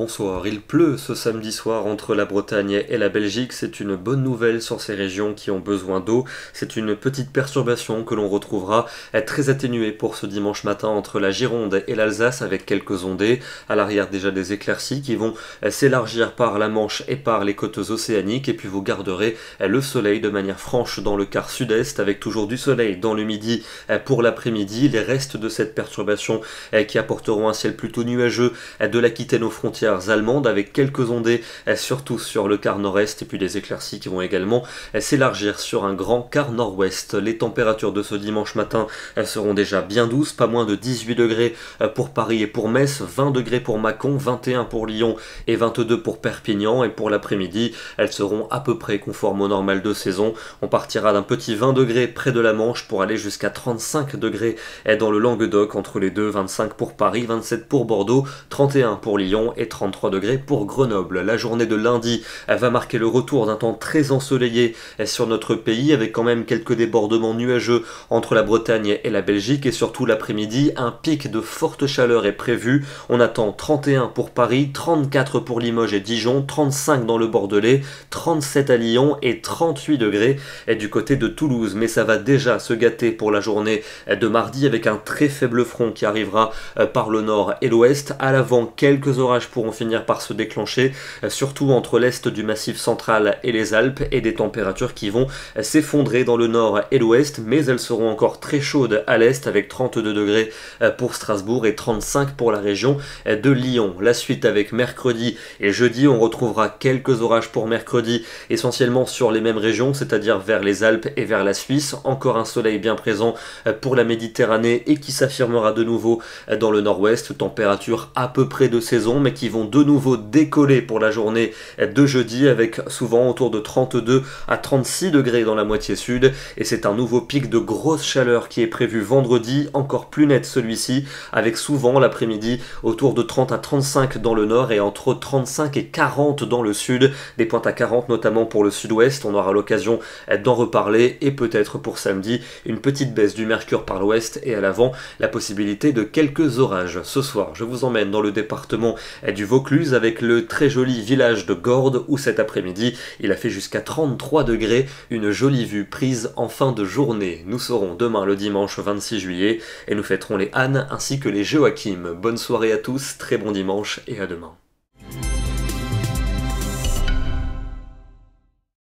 bonsoir. Il pleut ce samedi soir entre la Bretagne et la Belgique. C'est une bonne nouvelle sur ces régions qui ont besoin d'eau. C'est une petite perturbation que l'on retrouvera très atténuée pour ce dimanche matin entre la Gironde et l'Alsace avec quelques ondées. À l'arrière déjà des éclaircies qui vont s'élargir par la Manche et par les côtes océaniques. Et puis vous garderez le soleil de manière franche dans le quart sud-est avec toujours du soleil dans le midi pour l'après-midi. Les restes de cette perturbation qui apporteront un ciel plutôt nuageux de l'Aquitaine aux frontières allemandes avec quelques ondées eh, surtout sur le quart nord-est et puis des éclaircies qui vont également eh, s'élargir sur un grand quart nord-ouest. Les températures de ce dimanche matin eh, seront déjà bien douces, pas moins de 18 degrés pour Paris et pour Metz, 20 degrés pour Mâcon, 21 pour Lyon et 22 pour Perpignan et pour l'après-midi elles seront à peu près conformes au normal de saison. On partira d'un petit 20 degrés près de la Manche pour aller jusqu'à 35 degrés dans le Languedoc entre les deux, 25 pour Paris, 27 pour Bordeaux, 31 pour Lyon et 30 degrés pour Grenoble. La journée de lundi va marquer le retour d'un temps très ensoleillé sur notre pays avec quand même quelques débordements nuageux entre la Bretagne et la Belgique et surtout l'après-midi un pic de forte chaleur est prévu. On attend 31 pour Paris, 34 pour Limoges et Dijon, 35 dans le Bordelais, 37 à Lyon et 38 degrés du côté de Toulouse. Mais ça va déjà se gâter pour la journée de mardi avec un très faible front qui arrivera euh, par le nord et l'ouest. À l'avant, quelques orages pourront finir par se déclencher, euh, surtout entre l'est du massif central et les Alpes, et des températures qui vont euh, s'effondrer dans le nord et l'ouest, mais elles seront encore très chaudes à l'est, avec 32 degrés euh, pour Strasbourg et 35 pour la région de Lyon. La suite avec mercredi et jeudi, on retrouvera quelques orages pour mercredi, essentiellement sur les mêmes régions, c'est-à-dire vers les Alpes et vers la Suisse. Encore un soleil bien présent pour la Méditerranée et qui s'affirmera de nouveau dans le nord-ouest, température à peu près de saison, mais qui vont de nouveau décoller pour la journée de jeudi avec souvent autour de 32 à 36 degrés dans la moitié sud et c'est un nouveau pic de grosse chaleur qui est prévu vendredi, encore plus net celui-ci avec souvent l'après-midi autour de 30 à 35 dans le nord et entre 35 et 40 dans le sud, des pointes à 40 notamment pour le sud-ouest, on aura l'occasion d'en reparler et peut-être pour samedi une petite baisse du mercure par l'ouest et à l'avant la possibilité de quelques orages. Ce soir, je vous emmène dans le département du du Vaucluse avec le très joli village de Gordes où cet après-midi il a fait jusqu'à 33 degrés, une jolie vue prise en fin de journée. Nous serons demain le dimanche 26 juillet et nous fêterons les Anne ainsi que les Joachim. Bonne soirée à tous, très bon dimanche et à demain.